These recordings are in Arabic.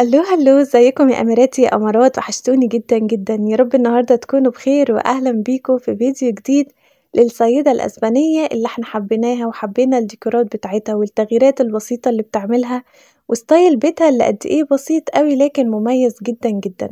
الو هلو ازيكم يا اماراتي يا امارات وحشتوني جدا جدا يا رب النهارده تكونوا بخير واهلا بيكم في فيديو جديد للسيده الاسبانيه اللي احنا حبيناها وحبينا الديكورات بتاعتها والتغييرات البسيطه اللي بتعملها وستايل بيتها اللي قد ايه بسيط قوي لكن مميز جدا جدا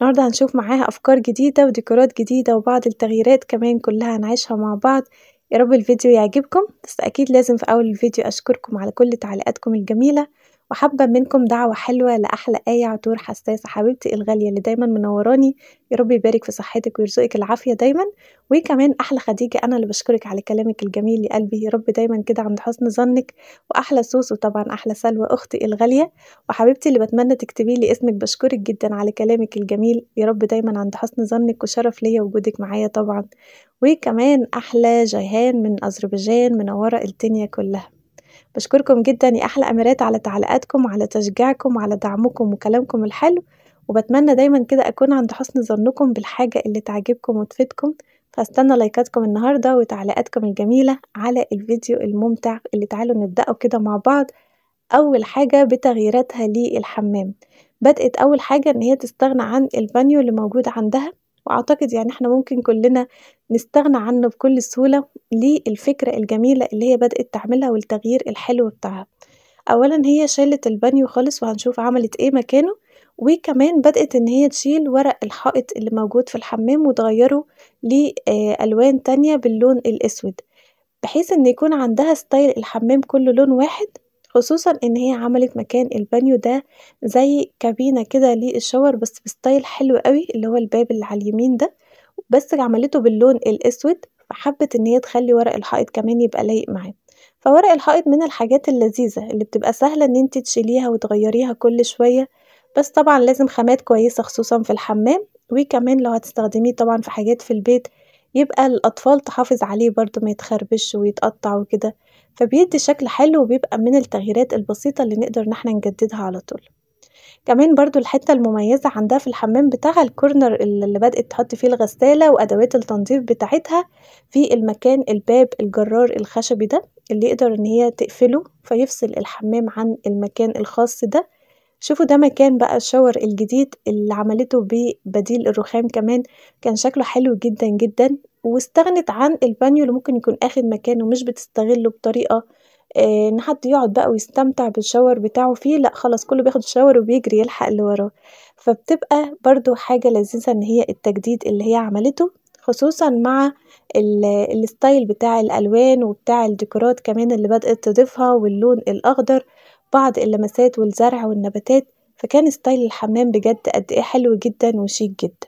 النهارده هنشوف معاها افكار جديده وديكورات جديده وبعض التغييرات كمان كلها هنعيشها مع بعض يا رب الفيديو يعجبكم بس اكيد لازم في اول الفيديو اشكركم على كل تعليقاتكم الجميله وحابة منكم دعوة حلوة لأحلى آية عطور حساسة حبيبتي الغالية اللي دايما منوراني يا رب يبارك في صحتك ويرزقك العافية دايما وكمان أحلى خديجة أنا اللي بشكرك على كلامك الجميل يا قلبي يا رب دايما كده عند حسن ظنك وأحلى سوس وطبعا أحلى سلوى أختي الغالية وحبيبتي اللي بتمنى تكتبي لي اسمك بشكرك جدا على كلامك الجميل يا رب دايما عند حسن ظنك وشرف ليا وجودك معايا طبعا وكمان أحلى جيهان من أذربيجان منورة الدنيا كلها بشكركم جدا يا أحلى أميرات على تعليقاتكم على تشجيعكم على دعمكم وكلامكم الحلو وبتمنى دايما كده أكون عند حسن ظنكم بالحاجة اللي تعجبكم وتفيدكم فاستنى لايكاتكم النهاردة وتعليقاتكم الجميلة على الفيديو الممتع اللي تعالوا نبدأه كده مع بعض أول حاجة بتغييراتها للحمام بدأت أول حاجة إن هي تستغنى عن البانيو اللي موجود عندها وأعتقد يعني إحنا ممكن كلنا نستغنى عنه بكل سهولة للفكرة الجميلة اللي هي بدأت تعملها والتغيير الحلو بتاعها أولا هي شالت البانيو خالص وهنشوف عملت إيه مكانه وكمان بدأت إن هي تشيل ورق الحائط اللي موجود في الحمام وتغيره لألوان تانية باللون الأسود بحيث إن يكون عندها ستايل الحمام كله لون واحد خصوصا ان هي عملت مكان البانيو ده زي كابينه كده للشاور بس بستايل حلو قوي اللي هو الباب اللي على اليمين ده بس عملته باللون الاسود فحبت ان هي تخلي ورق الحائط كمان يبقى لايق معاه فورق الحائط من الحاجات اللذيذه اللي بتبقى سهله ان انت تشيليها وتغيريها كل شويه بس طبعا لازم خامات كويسه خصوصا في الحمام وكمان لو هتستخدميه طبعا في حاجات في البيت يبقى الأطفال تحافظ عليه برضه ما يتخربش ويتقطع وكده فبيدي شكل حلو وبيبقى من التغييرات البسيطة اللي نقدر إن احنا نجددها على طول كمان برضو الحتة المميزة عندها في الحمام بتاعها الكورنر اللي بدأت تحط فيه الغسالة وأدوات التنظيف بتاعتها في المكان الباب الجرار الخشبي ده اللي يقدر إن هي تقفله فيفصل الحمام عن المكان الخاص ده شوفوا ده مكان بقى الشاور الجديد اللي عملته ببديل الرخام كمان كان شكله حلو جدا جدا واستغنت عن البانيو اللي ممكن يكون اخد مكانه مش بتستغله بطريقة آه، ان حد يقعد بقى ويستمتع بالشاور بتاعه فيه لا خلاص كله بياخد الشاور وبيجري يلحق اللي وراه فبتبقى برضو حاجة لذيذة ان هي التجديد اللي هي عملته خصوصا مع الستايل بتاع الالوان وبتاع الديكورات كمان اللي بدأت تضيفها واللون الاخضر بعض اللمسات والزرع والنباتات فكان ستايل الحمام بجد قد ايه حلو جدا وشيك جدا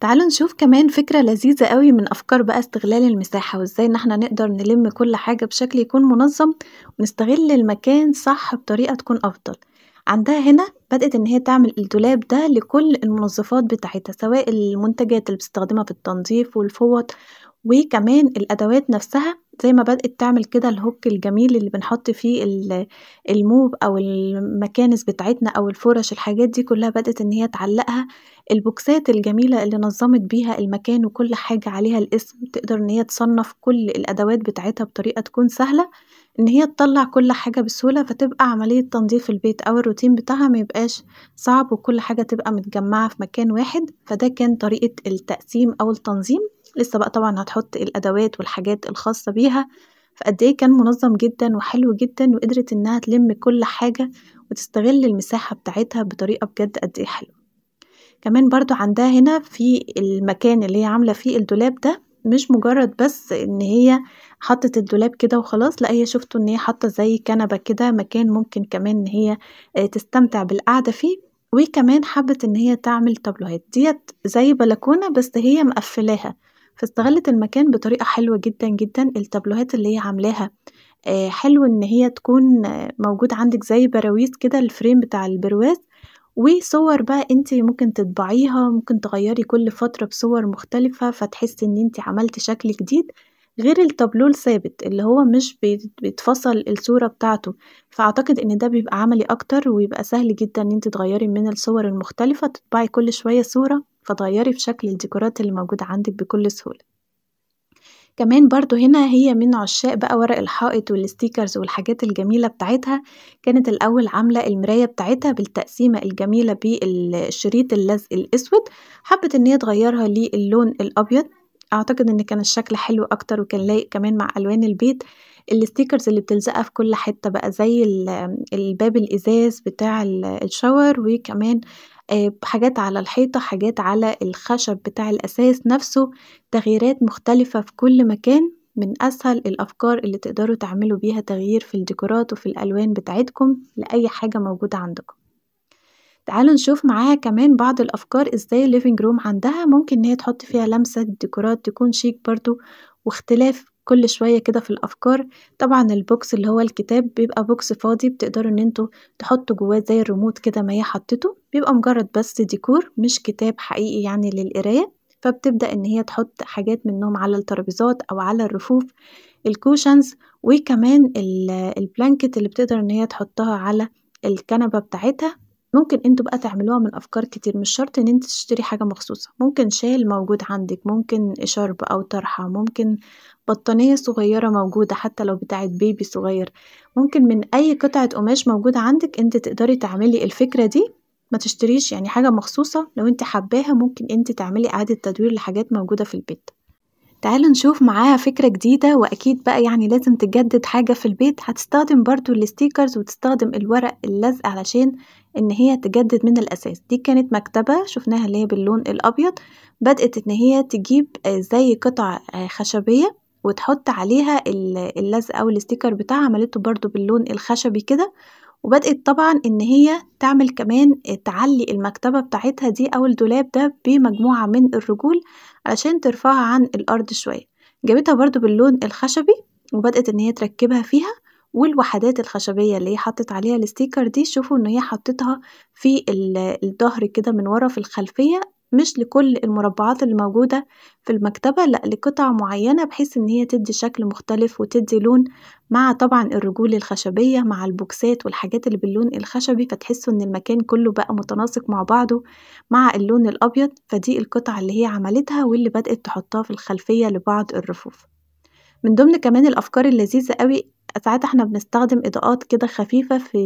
تعالوا نشوف كمان فكرة لذيذة قوي من أفكار بقى استغلال المساحة وإزاي إن احنا نقدر نلم كل حاجة بشكل يكون منظم ونستغل المكان صح بطريقة تكون أفضل عندها هنا بدأت إن هي تعمل الدولاب ده لكل المنظفات بتاعتها سواء المنتجات اللي بتستخدمها في التنظيف والفوط وكمان الأدوات نفسها زي ما بدأت تعمل كده الهوك الجميل اللي بنحط فيه الموب أو المكانس بتاعتنا أو الفرش الحاجات دي كلها بدأت إن هي تعلقها البوكسات الجميلة اللي نظمت بيها المكان وكل حاجة عليها الاسم تقدر إن هي تصنف كل الأدوات بتاعتها بطريقة تكون سهلة إن هي تطلع كل حاجة بسهولة فتبقى عملية تنظيف البيت أو الروتين بتاعها ميبقاش صعب وكل حاجة تبقى متجمعة في مكان واحد فده كان طريقة التقسيم أو التنظيم لسه بقى طبعا هتحط الأدوات والحاجات الخاصة بيها فقد ايه كان منظم جدا وحلو جدا وقدرت انها تلم كل حاجة وتستغل المساحة بتاعتها بطريقة بجد قد ايه حلوة كمان برضو عندها هنا في المكان اللي هي عاملة فيه الدولاب ده مش مجرد بس ان هي حطت الدولاب كده وخلاص لا هي شفتوا ان هي حاطه زي كنبه كده مكان ممكن كمان ان هي آه، تستمتع بالقعده فيه وكمان حبت ان هي تعمل تابلوهات ديت زي بلكونه بس هي مقفلاها فاستغلت المكان بطريقة حلوة جدا جدا التابلوهات اللي هي عاملاها آه، حلو ان هي تكون موجود عندك زي براويز كده الفريم بتاع البرواز وصور بقى انت ممكن تطبعيها ممكن تغيري كل فترة بصور مختلفة فتحسي ان انت عملتي شكل جديد غير التابلو الثابت اللي هو مش بيتفصل الصورة بتاعته فأعتقد إن ده بيبقى عملي أكتر ويبقى سهل جدا إن انت تغيري من الصور المختلفة تطبعي كل شوية صورة فتغيري في شكل الديكورات اللي موجودة عندك بكل سهولة كمان برضو هنا هي من عشاق بقى ورق الحائط والستيكرز والحاجات الجميلة بتاعتها كانت الأول عاملة المراية بتاعتها بالتقسيمة الجميلة بالشريط اللزق الأسود حبت إن هي تغيرها للون الأبيض أعتقد إن كان الشكل حلو أكتر وكان لايق كمان مع ألوان البيت الستيكرز اللي بتلزقها في كل حتة بقى زي الباب الإزاز بتاع الشاور وكمان آه، حاجات على الحيطة حاجات على الخشب بتاع الأساس نفسه تغييرات مختلفة في كل مكان من أسهل الأفكار اللي تقدروا تعملوا بيها تغيير في الديكورات وفي الألوان بتاعتكم لأي حاجة موجودة عندكم تعالوا نشوف معاها كمان بعض الأفكار إزاي الليفينج روم عندها ممكن إن هي تحط فيها لمسة ديكورات تكون شيك برضو واختلاف كل شوية كده في الأفكار طبعا البوكس اللي هو الكتاب بيبقى بوكس فاضي بتقدروا ان انتوا تحطوا جواه زي الريموت كده ما هي حطته بيبقى مجرد بس ديكور مش كتاب حقيقي يعني للقراية فبتبدأ ان هي تحط حاجات منهم على الترابيزات او على الرفوف الكوشنز وكمان البلانكت اللي بتقدر ان هي تحطها على الكنبة بتاعتها ممكن انتوا بقى تعملوها من افكار كتير مش شرط ان انت تشتري حاجة مخصوصة ممكن شال موجود عندك ممكن اشارب او طرحة ممكن بطانية صغيرة موجودة حتى لو بتاعت بيبي صغير ممكن من اي قطعة قماش موجودة عندك انت تقدري تعملي الفكرة دي ما تشتريش يعني حاجة مخصوصة لو انت حباها ممكن انت تعملي اعادة تدوير لحاجات موجودة في البيت تعالوا نشوف معاها فكرة جديدة وأكيد بقى يعني لازم تجدد حاجة في البيت هتستخدم برضو الستيكرز وتستخدم الورق اللزق علشان إن هي تجدد من الأساس دي كانت مكتبة شفناها اللي هي باللون الأبيض بدأت إن هي تجيب آه، زي قطع آه، خشبية وتحط عليها اللزق أو الستيكر بتاعها عملته برضو باللون الخشبي كده وبدأت طبعا إن هي تعمل كمان تعلي المكتبة بتاعتها دي أو الدولاب ده بمجموعة من الرجول علشان ترفعها عن الأرض شوية جابتها برضو باللون الخشبي وبدأت إن هي تركبها فيها والوحدات الخشبية اللي هي حطت عليها الستيكر دي شوفوا إن هي حطتها في الظهر كده من ورا في الخلفية مش لكل المربعات اللي موجودة في المكتبة لأ لقطع معينة بحيث إن هي تدي شكل مختلف وتدي لون مع طبعا الرجول الخشبية مع البوكسات والحاجات اللي باللون الخشبي فتحسوا إن المكان كله بقى متناسق مع بعضه مع اللون الأبيض فدي القطع اللي هي عملتها واللي بدأت تحطها في الخلفية لبعض الرفوف من ضمن كمان الأفكار اللذيذة قوي ساعات احنا بنستخدم إضاءات كده خفيفة في,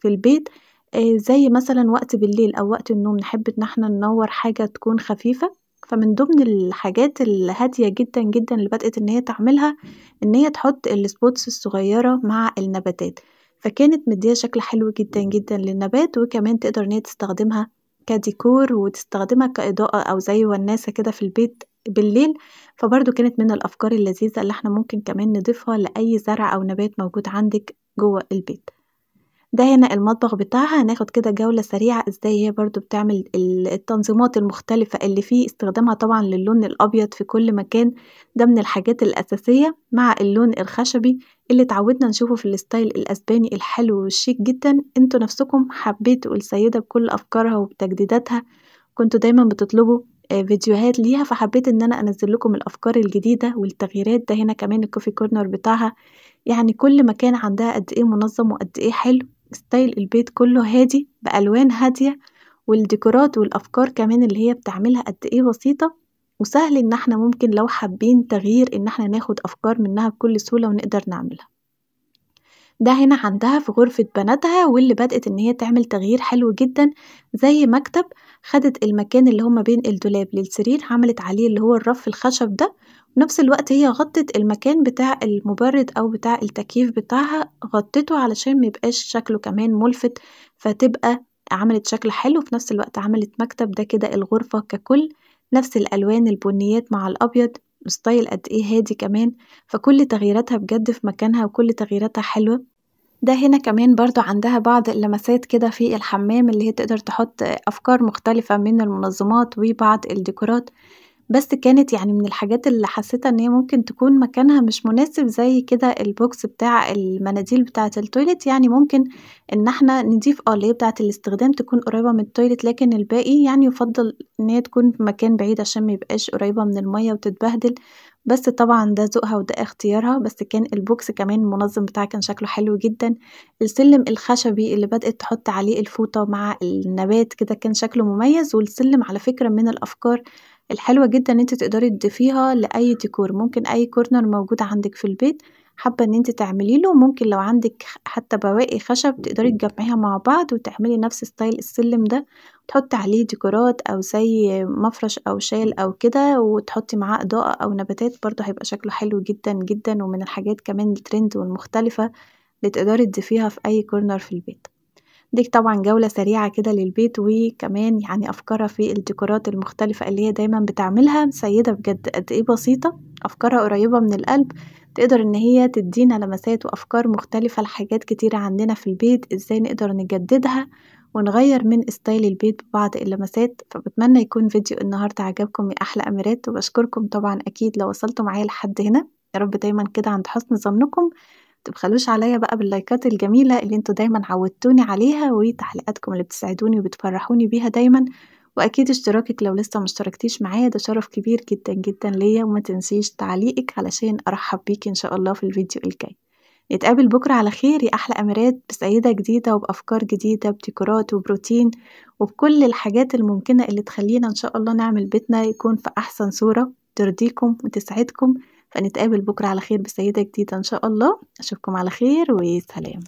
في البيت آه، زي مثلًا وقت بالليل أو وقت النوم نحب إن احنا ننوّر حاجة تكون خفيفة، فمن ضمن الحاجات الهادية جدًا جدًا اللي بدأت إن هي تعملها إن هي تحط السبوتس الصغيرة مع النباتات، فكانت مدية شكل حلو جدًا جدًا للنبات، وكمان تقدر إن هي تستخدمها كديكور وتستخدمها كإضاءة أو زي ونّاسة كده في البيت بالليل، فبرضو كانت من الأفكار اللذيذة اللي احنا ممكن كمان نضيفها لأي زرع أو نبات موجود عندِك جوه البيت. ده هنا المطبخ بتاعها هناخد كده جولة سريعة ازاي هي برضو بتعمل التنظيمات المختلفة اللي فيه استخدامها طبعا للون الابيض في كل مكان ده من الحاجات الاساسية مع اللون الخشبي اللي اتعودنا نشوفه في الستايل الاسباني الحلو والشيك جدا انتوا نفسكم حبيتوا السيدة بكل افكارها وبتجديداتها كنتوا دايما بتطلبوا آه، فيديوهات ليها فحبيت ان انا انزل لكم الافكار الجديده والتغييرات ده هنا كمان الكوفي كورنر بتاعها يعني كل مكان عندها قد ايه منظم وقد ايه حلو ستايل البيت كله هادي بألوان هادية والديكورات والأفكار كمان اللي هي بتعملها قد إيه بسيطة وسهل إن احنا ممكن لو حابين تغيير إن احنا ناخد أفكار منها بكل سهولة ونقدر نعملها ده هنا عندها في غرفة بناتها واللي بدأت إن هي تعمل تغيير حلو جدا زي مكتب خدت المكان اللي هما بين الدولاب للسرير عملت عليه اللي هو الرف الخشب ده نفس الوقت هي غطت المكان بتاع المبرد او بتاع التكييف بتاعها غطته علشان ميبقاش شكله كمان ملفت فتبقى عملت شكل حلو في نفس الوقت عملت مكتب ده كده الغرفة ككل نفس الالوان البنيات مع الابيض ستايل قد ايه هادي كمان فكل تغييراتها بجد في مكانها وكل تغييراتها حلوه ده هنا كمان برضو عندها بعض اللمسات كده في الحمام اللي هي تقدر تحط أفكار مختلفة من المنظمات وبعض الديكورات بس كانت يعني من الحاجات اللي حسيتها إن هي ممكن تكون مكانها مش مناسب زي كده البوكس بتاع المناديل بتاعة التويليت يعني ممكن إن إحنا نضيف آه اللي هي بتاعة الاستخدام تكون قريبة من التويليت لكن الباقي يعني يُفضّل إن هي تكون في مكان بعيد عشان ميبقاش قريبة من المَيّة وتتبهدل، بس طبعًا ده ذوقها وده اختيارها، بس كان البوكس كمان المنظّم بتاعها كان شكله حلو جدًا، السلِّم الخشبي اللي بدأت تحط عليه الفوطة مع النبات كده كان شكله مميز، والسلِّم على فكرة من الأفكار الحلوة جدا ان انت تقدري تضيفيها لأي ديكور ممكن أي كورنر موجود عندك في البيت حابة ان انت تعملي له ممكن لو عندك حتى بواقي خشب تقدري تجمعيها مع بعض وتعملي نفس ستايل السلم ده وتحطي عليه ديكورات او زي مفرش او شال او كده وتحطي معاه اضاءة او نباتات برضه هيبقى شكله حلو جدا جدا ومن الحاجات كمان الترند والمختلفة اللي تقدري تضيفيها في اي كورنر في البيت دي طبعا جولة سريعة كده للبيت وكمان يعني أفكارها في الديكورات المختلفة اللي هي دايما بتعملها سيدة بجد قد إيه بسيطة أفكارها قريبة من القلب تقدر إن هي تدينا لمسات وأفكار مختلفة لحاجات كتيرة عندنا في البيت إزاي نقدر نجددها ونغير من ستايل البيت ببعض اللمسات فبتمنى يكون فيديو النهاردة عجبكم يا أحلى أميرات وبشكركم طبعا أكيد لو وصلتوا معايا لحد هنا يا رب دايما كده عند حسن ظنكم تبخلوش عليا بقى باللايكات الجميلة اللي انتوا دايما عودتوني عليها وتعليقاتكم اللي بتسعدوني وبتفرحوني بيها دايما واكيد اشتراكك لو لسه مشتركتيش معايا ده شرف كبير جدا جدا ليا وما تنسيش تعليقك علشان ارحب بيك ان شاء الله في الفيديو الجاي نتقابل بكرة على خير يا أحلى أميرات بسيدة جديدة وبأفكار جديدة بتكرات وبروتين وبكل الحاجات الممكنة اللي تخلينا إن شاء الله نعمل بيتنا يكون في أحسن صورة ترضيكم وتسعدكم فنتقابل بكرة على خير بسيدة جديدة إن شاء الله أشوفكم على خير وسلام